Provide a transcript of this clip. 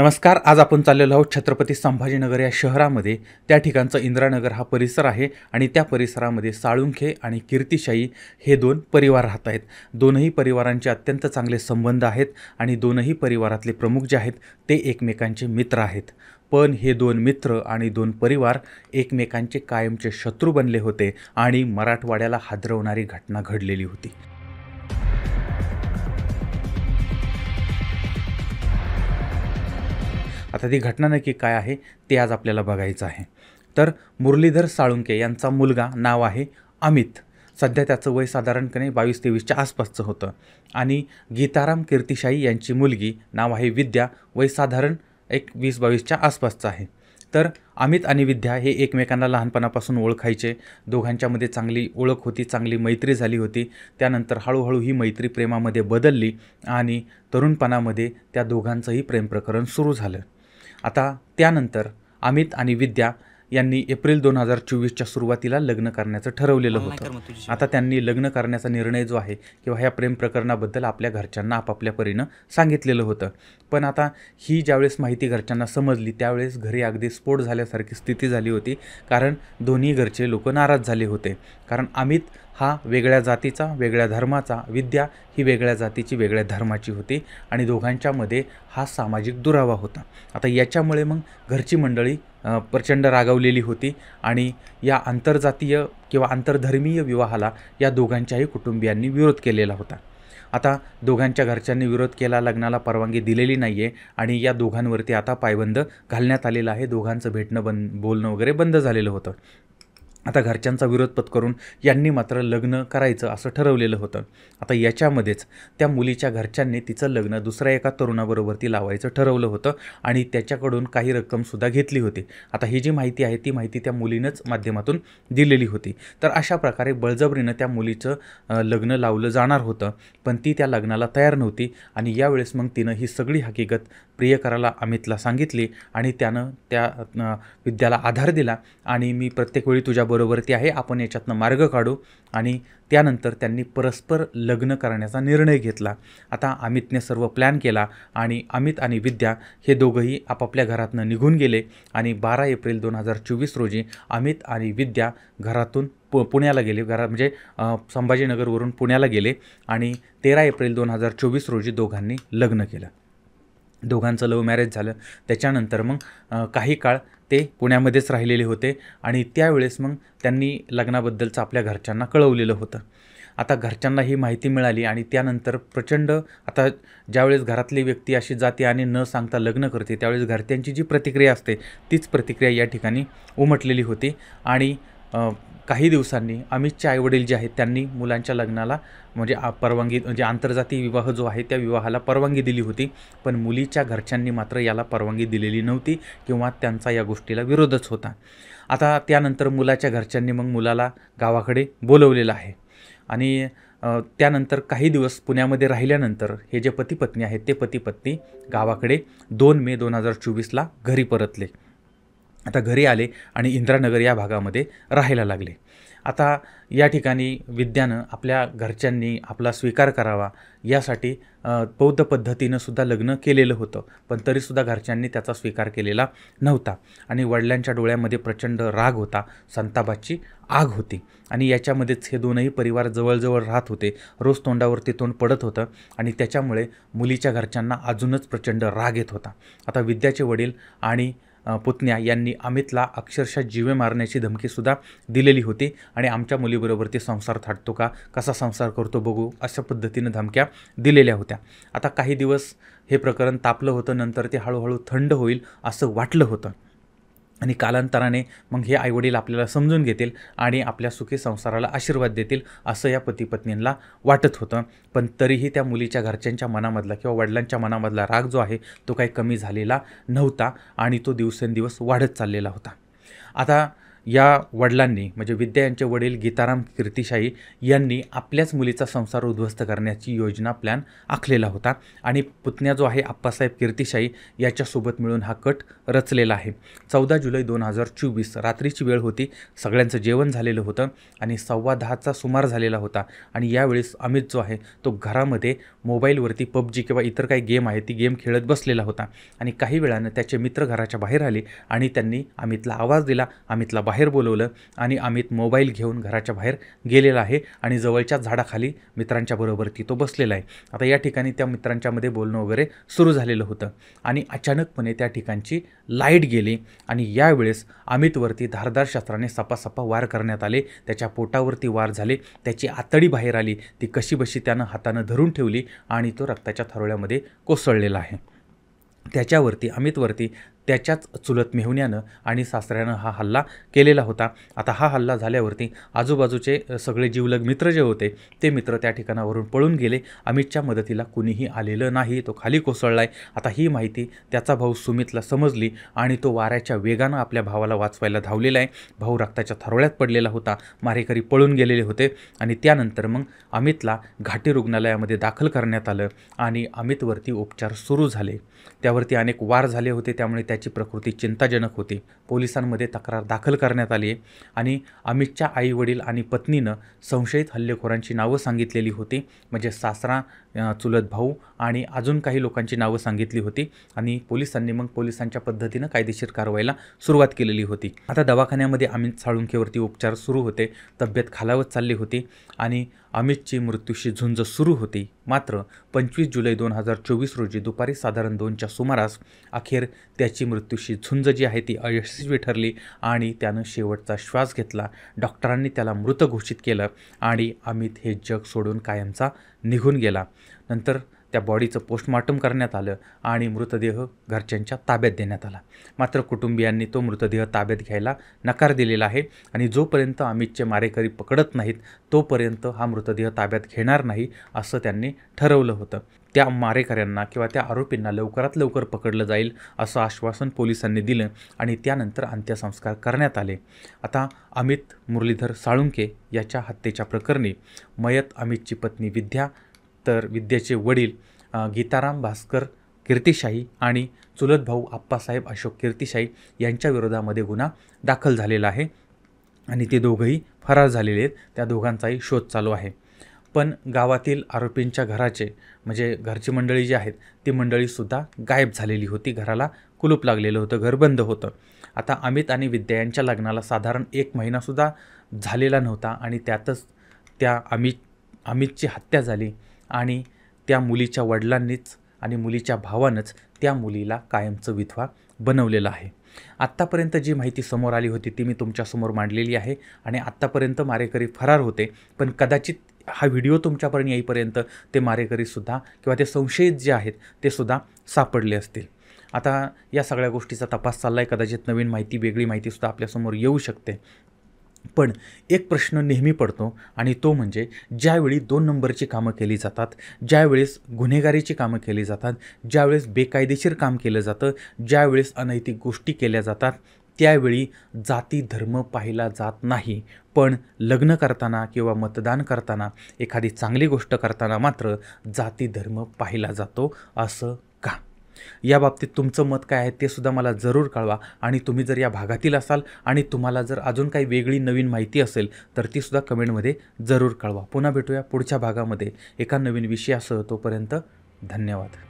नमस्कार आज आपण चाललेलो आहोत छत्रपती संभाजीनगर या शहरामध्ये त्या ठिकाणचा इंद्रानगर हा परिसर आहे आणि त्या परिसरामध्ये साळुंखे आणि कीर्तिशाही हे दोन परिवार राहत आहेत दोनही परिवारांचे अत्यंत चांगले संबंध आहेत आणि दोनही परिवारातले प्रमुख जे आहेत ते एकमेकांचे मित्र आहेत पण हे दोन मित्र आणि दोन परिवार एकमेकांचे कायमचे शत्रू बनले होते आणि मराठवाड्याला हादरवणारी घटना घडलेली होती आता ती घटना नक्की काय आहे ते आज आपल्याला बघायचं आहे तर मुरलीधर साळुंके यांचा मुलगा नाव आहे अमित सध्या त्याचं वय साधारणपणे बावीस तेवीसच्या आसपासचं होतं आणि गीताराम कीर्तिशाही यांची मुलगी नाव आहे विद्या वय साधारण एक वीस बावीसच्या आसपासचं आहे तर अमित आणि विद्या हे एकमेकांना लहानपणापासून ओळखायचे दोघांच्यामध्ये चांगली ओळख होती चांगली मैत्री झाली होती त्यानंतर हळूहळू ही मैत्री प्रेमामध्ये बदलली आणि तरुणपणामध्ये त्या दोघांचंही प्रेमप्रकरण सुरू झालं आता त्यानंतर अमित आणि विद्या यांनी एप्रिल दोन हजार चोवीसच्या सुरुवातीला लग्न करण्याचं ठरवलेलं होतं आता त्यांनी लग्न करण्याचा निर्णय जो आहे किंवा ह्या प्रेम प्रकरणाबद्दल आपल्या घरच्यांना आपापल्या परीनं सांगितलेलं होतं पण आता ही ज्यावेळेस माहिती घरच्यांना समजली त्यावेळेस घरी अगदी स्फोट झाल्यासारखी स्थिती झाली होती कारण दोन्ही घरचे लोक नाराज झाले होते कारण अमित हा वेगळ्या जातीचा वेगळ्या धर्माचा विद्या ही वेगळ्या जातीची वेगळ्या धर्माची होती आणि दोघांच्यामध्ये हा सामाजिक दुरावा होता आता याच्यामुळे मग घरची मंडळी प्रचंड रागवलेली होती आणि या आंतरजातीय किंवा आंतरधर्मीय विवाहाला या दोघांच्याही कुटुंबियांनी विरोध केलेला होता आता दोघांच्या घरच्यांनी विरोध केला लग्नाला परवानगी दिलेली नाही आहे आणि या दोघांवरती आता पायबंद घालण्यात आलेलं आहे दोघांचं भेटणं बंद बोलणं वगैरे बंद झालेलं होतं आता घरच्यांचा विरोध पत्करून यांनी मात्र लग्न करायचं असं ठरवलेलं होतं आता याच्यामध्येच त्या मुलीच्या घरच्यांनी तिचं लग्न दुसऱ्या एका तरुणाबरोबर ती लावायचं ठरवलं होतं आणि त्याच्याकडून काही रक्कमसुद्धा घेतली होती आता ही जी माहिती आहे ती माहिती त्या मुलीनंच माध्यमातून दिलेली होती तर अशा प्रकारे बळजबरीनं त्या मुलीचं लग्न लावलं जाणार होतं पण ती त्या लग्नाला तयार नव्हती आणि यावेळेस मग तिनं ही सगळी हकीकत प्रियकराला अमितला सांगितली आणि त्यानं त्या विद्याला आधार दिला आणि मी प्रत्येक वेळी तुझ्या बरोबर ती आहे आपण याच्यातनं मार्ग काढू आणि त्यानंतर त्यांनी परस्पर लग्न करण्याचा निर्णय घेतला आता अमितने सर्व प्लॅन केला आणि अमित आणि विद्या हे दोघंही आपापल्या घरातनं निघून गेले आणि बारा एप्रिल दोन हजार चोवीस रोजी अमित आणि विद्या घरातून पु पुण्याला गेले घरा म्हणजे संभाजीनगरवरून पुण्याला गेले आणि तेरा एप्रिल दोन हजार चोवीस रोजी दोघांनी लग्न केलं दोघांचं लव्ह मॅरेज झालं त्याच्यानंतर मग काही काळ ते पुण्यामध्येच राहिलेले होते आणि त्यावेळेस मग त्यांनी लग्नाबद्दलचं आपल्या घरच्यांना कळवलेलं होतं आता घरच्यांना ही माहिती मिळाली आणि त्यानंतर प्रचंड आता ज्यावेळेस घरातली व्यक्ती अशी जाते आणि न सांगता लग्न करते त्यावेळेस घरच्यांची जी प्रतिक्रिया असते तीच प्रतिक्रिया या ठिकाणी उमटलेली होती आणि काही दिवसांनी अमितच्या आईवडील जे आहेत त्यांनी मुलांच्या लग्नाला म्हणजे परवानगी म्हणजे आंतरजातीय विवाह जो आहे त्या विवाहाला परवानगी दिली होती पण मुलीच्या घरच्यांनी मात्र याला परवानगी दिलेली नव्हती किंवा त्यांचा या गोष्टीला विरोधच होता आता त्यानंतर मुलाच्या घरच्यांनी मग मुलाला गावाकडे बोलवलेलं आहे आणि त्यानंतर काही दिवस पुण्यामध्ये राहिल्यानंतर हे जे पतीपत्नी आहेत ते पतीपत्नी गावाकडे दोन मे दोन हजार चोवीसला घरी परतले आता घरी आले आणि इंद्रानगर या भागामध्ये राहायला लागले आता या ठिकाणी विद्यानं आपल्या घरच्यांनी आपला स्वीकार करावा यासाठी बौद्ध पद्धतीनं सुद्धा लग्न केलेलं होतं पण तरीसुद्धा घरच्यांनी त्याचा स्वीकार केलेला नव्हता आणि वडिलांच्या डोळ्यामध्ये प्रचंड राग होता संतापाची आग होती आणि याच्यामध्येच हे दोनही परिवार जवळजवळ राहत होते रोज तोंडावरती तोंड पडत होतं आणि त्याच्यामुळे मुलीच्या घरच्यांना अजूनच प्रचंड राग येत होता आता विद्याचे वडील आणि पुतण्या यांनी अमितला अक्षरशः जीवे मारण्याची धमकीसुद्धा दिलेली होती आणि आमच्या मुलीबरोबर ते संसार थाटतो का कसा संसार करतो बघू अशा पद्धतीनं धमक्या दिलेल्या होत्या आता काही दिवस हे प्रकरण तापलं होतं नंतर ते हळूहळू थंड होईल असं वाटलं होतं आणि कालांतराने मग हे आईवडील आपल्याला समजून घेतील आणि आपल्या सुखी संसाराला आशीर्वाद देतील असं या पतीपत्नींना वाटत होतं पण तरीही त्या मुलीच्या घरच्यांच्या मनामधला किंवा वडिलांच्या मनामधला राग जो आहे तो काही कमी झालेला नव्हता आणि तो दिवसेंदिवस वाढत चाललेला होता आता या वडिलांनी म्हणजे विद्या यांचे वडील गीताराम कीर्तिशाही यांनी आपल्याच मुलीचा संसार उद्ध्वस्त करण्याची योजना प्लॅन आखलेला होता आणि पुतण्या जो आहे आप्पासाहेब कीर्तिशाही याच्यासोबत मिळून हा कट रचलेला आहे चौदा जुलै दोन हजार चोवीस रात्रीची वेळ होती सगळ्यांचं जेवण झालेलं होतं आणि सव्वा दहाचा सुमार झालेला होता आणि यावेळेस अमित जो आहे तो घरामध्ये मोबाईलवरती पबजी किंवा इतर काही गेम आहे ती गेम खेळत बसलेला होता आणि काही वेळानं त्याचे मित्र घराच्या बाहेर आले आणि त्यांनी अमितला आवाज दिला अमितला बाहेर बोलवलं आणि अमित मोबाईल घेऊन घराच्या बाहेर गेलेला आहे आणि जवळच्या झाडाखाली मित्रांच्या बरोबरती ती तो बसलेला आहे आता या ठिकाणी त्या मित्रांच्यामध्ये बोलणं वगैरे सुरू झालेलं होतं आणि अचानकपणे त्या ठिकाणची लाईट गेली आणि यावेळेस अमितवरती धारदार शस्त्राने सपासपा वार करण्यात आले त्याच्या पोटावरती वार झाले त्याची आतडी बाहेर आली ती कशीबशी त्यानं हातानं धरून ठेवली आणि तो रक्ताच्या थरोळ्यामध्ये कोसळलेला आहे त्याच्यावरती अमितवरती त्याच्याच चुलत मेहुण्यानं आणि सासऱ्यानं हा हल्ला केलेला होता आता हा हल्ला झाल्यावरती आजूबाजूचे सगळे जीवलग मित्र जे होते ते मित्र त्या ठिकाणावरून पळून गेले अमितच्या मदतीला कुणीही आलेलं नाही तो खाली कोसळला आहे आता ही माहिती त्याचा भाऊ सुमितला समजली आणि तो वाऱ्याच्या वेगानं आपल्या भावाला वाचवायला धावलेला आहे भाऊ रक्ताच्या थरोळ्यात पडलेला होता मारेकरी पळून गेलेले होते आणि त्यानंतर मग अमितला घाटी रुग्णालयामध्ये दाखल करण्यात आलं आणि अमितवरती उपचार सुरू झाले त्यावरती अनेक वार झाले होते त्यामुळे त्याची प्रकृती चिंताजनक होती पोलिसांमध्ये तक्रार दाखल करण्यात आली आहे आणि अमितच्या आई वडील आणि पत्नीनं संशयित हल्लेखोरांची नावं सांगितलेली होती म्हणजे सासरा चुलत भाऊ आणि अजून काही लोकांची नावं सांगितली होती आणि पोलिसांनी मग पोलिसांच्या पद्धतीनं कायदेशीर कारवाईला सुरुवात केलेली होती आता दवाखान्यामध्ये अमित साळुंखेवरती उपचार सुरू होते तब्येत खालावत चालली होती आणि अमितची मृत्यूशी झुंज सुरू होती मात्र पंचवीस जुलै दोन हजार चोवीस रोजी दुपारी साधारण दोनच्या सुमारास अखेर त्याची मृत्यूशी झुंज जी आहे ती अयशस्वी ठरली आणि त्यानं शेवटचा श्वास घेतला डॉक्टरांनी त्याला मृत घोषित केलं आणि अमित हे जग सोडून कायमचा निघून गेला नंतर त्या बॉडीचं पोस्टमॉर्टम करण्यात आलं आणि मृतदेह घरच्यांच्या ताब्यात देण्यात आला मात्र कुटुंबियांनी तो मृतदेह ताब्यात घ्यायला नकार दिलेला आहे आणि जोपर्यंत अमितचे मारेकरी पकडत नाहीत तोपर्यंत हा मृतदेह ताब्यात घेणार नाही असं त्यांनी ठरवलं होतं त्या मारेकऱ्यांना किंवा त्या आरोपींना लवकरात लवकर पकडलं जाईल असं आश्वासन पोलिसांनी दिलं आणि त्यानंतर अंत्यसंस्कार करण्यात आले आता अमित मुरलीधर साळुंके याच्या हत्येच्या प्रकरणी मयत अमितची पत्नी विद्या तर विद्याचे वडील गीताराम भास्कर कीर्तिशाही आणि चुलत भाऊ आप्पासाहेब अशोक कीर्तिशाही यांच्या विरोधामध्ये गुन्हा दाखल झालेला आहे आणि ते दोघंही फरार झालेले आहेत त्या दोघांचाही शोध चालू आहे पण गावातील आरोपींच्या घराचे म्हणजे घरची मंडळी जी आहेत ती मंडळीसुद्धा गायब झालेली होती घराला कुलूप लागलेलं होतं घर बंद होतं आता अमित आणि विद्या यांच्या लग्नाला साधारण एक महिनासुद्धा झालेला नव्हता आणि त्यातच त्या अमित अमितची हत्या झाली आणि त्या मुलीच्या वडिलांनीच आणि मुलीच्या भावानंच त्या मुलीला कायमचं विधवा बनवलेलं आहे आत्तापर्यंत जी माहिती समोर आली होती ती मी तुमच्यासमोर मांडलेली आहे आणि आत्तापर्यंत मारेकरी फरार होते पण कदाचित हा व्हिडिओ तुमच्यापर्यंत येईपर्यंत ते मारेकरीसुद्धा किंवा ते संशयित जे आहेत ते सुद्धा सापडले असतील आता या सगळ्या गोष्टीचा तपास चालला आहे कदाचित नवीन माहिती वेगळी माहितीसुद्धा आपल्यासमोर येऊ शकते पण एक प्रश्न नेहमी पडतो आणि तो म्हणजे ज्यावेळी दोन नंबरची कामं केली जातात ज्यावेळेस गुन्हेगारीची कामं केली जातात ज्यावेळेस बेकायदेशीर काम केलं जातं ज्यावेळेस अनैतिक गोष्टी केल्या जातात त्यावेळी जाती धर्म पाहिला जात नाही पण लग्न करताना किंवा मतदान करताना एखादी चांगली गोष्ट करताना मात्र जाती धर्म पाहिला जातो असं या बाबतीत तुमचं मत काय आहे ते सुद्धा मला जरूर कळवा आणि तुम्ही जर या भागातील असाल आणि तुम्हाला जर अजून काही वेगळी नवीन माहिती असेल तर तीसुद्धा कमेंटमध्ये जरूर कळवा पुन्हा भेटूया पुढच्या भागामध्ये एका नवीन विषयासह तोपर्यंत धन्यवाद